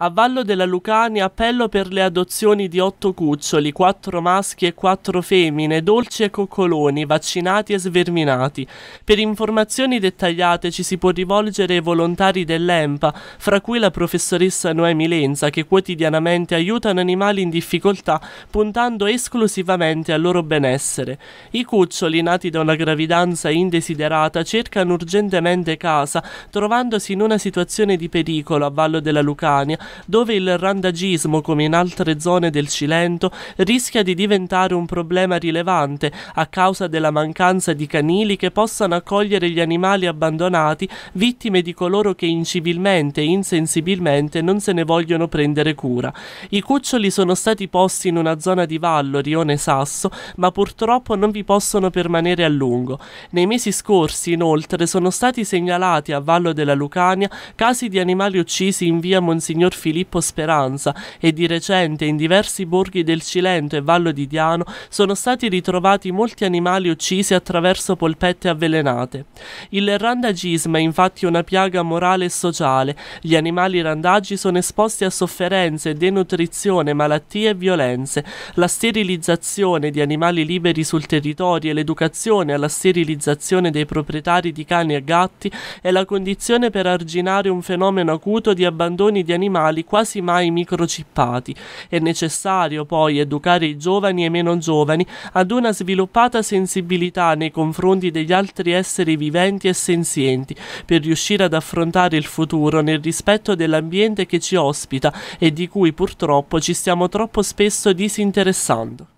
A Vallo della Lucania appello per le adozioni di otto cuccioli, quattro maschi e quattro femmine, dolci e coccoloni, vaccinati e sverminati. Per informazioni dettagliate ci si può rivolgere ai volontari dell'EMPA, fra cui la professoressa Noemi Lenza, che quotidianamente aiutano animali in difficoltà puntando esclusivamente al loro benessere. I cuccioli nati da una gravidanza indesiderata cercano urgentemente casa, trovandosi in una situazione di pericolo a Vallo della Lucania dove il randagismo, come in altre zone del Cilento, rischia di diventare un problema rilevante a causa della mancanza di canili che possano accogliere gli animali abbandonati, vittime di coloro che incivilmente e insensibilmente non se ne vogliono prendere cura. I cuccioli sono stati posti in una zona di vallo, rione sasso, ma purtroppo non vi possono permanere a lungo. Nei mesi scorsi, inoltre, sono stati segnalati a Vallo della Lucania casi di animali uccisi in via Monsignor Filippo Speranza e di recente in diversi borghi del Cilento e Vallo di Diano sono stati ritrovati molti animali uccisi attraverso polpette avvelenate. Il randagismo è infatti una piaga morale e sociale. Gli animali randagi sono esposti a sofferenze, denutrizione, malattie e violenze. La sterilizzazione di animali liberi sul territorio e l'educazione alla sterilizzazione dei proprietari di cani e gatti è la condizione per arginare un fenomeno acuto di abbandoni di animali animali quasi mai microcippati. È necessario poi educare i giovani e meno giovani ad una sviluppata sensibilità nei confronti degli altri esseri viventi e senzienti per riuscire ad affrontare il futuro nel rispetto dell'ambiente che ci ospita e di cui purtroppo ci stiamo troppo spesso disinteressando.